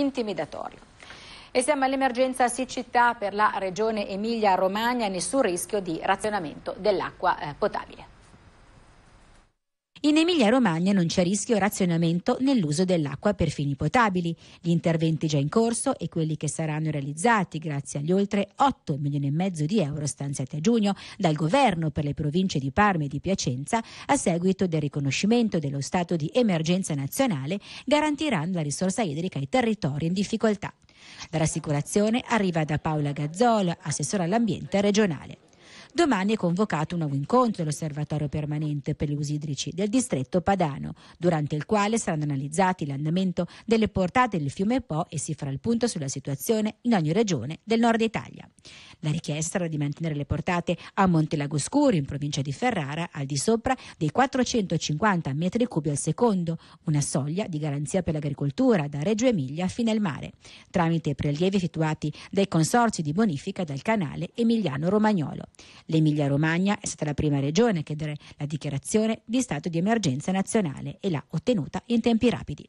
intimidatorio. E siamo all'emergenza siccità per la regione Emilia-Romagna, nessun rischio di razionamento dell'acqua eh, potabile. In Emilia-Romagna non c'è rischio razionamento nell'uso dell'acqua per fini potabili. Gli interventi già in corso e quelli che saranno realizzati grazie agli oltre 8 milioni e mezzo di euro stanziati a giugno dal governo per le province di Parma e di Piacenza a seguito del riconoscimento dello stato di emergenza nazionale garantiranno la risorsa idrica ai territori in difficoltà. La rassicurazione arriva da Paola Gazzola, assessora all'ambiente regionale. Domani è convocato un nuovo incontro dell'Osservatorio permanente per gli usi idrici del distretto padano, durante il quale saranno analizzati l'andamento delle portate del fiume Po e si farà il punto sulla situazione in ogni regione del nord Italia. La richiesta era di mantenere le portate a Montelago Scuro, in provincia di Ferrara, al di sopra dei 450 metri cubi al secondo, una soglia di garanzia per l'agricoltura da Reggio Emilia fino al mare, tramite prelievi effettuati dai consorzi di bonifica dal canale Emiliano-Romagnolo. L'Emilia-Romagna è stata la prima regione a chiedere la dichiarazione di stato di emergenza nazionale e l'ha ottenuta in tempi rapidi.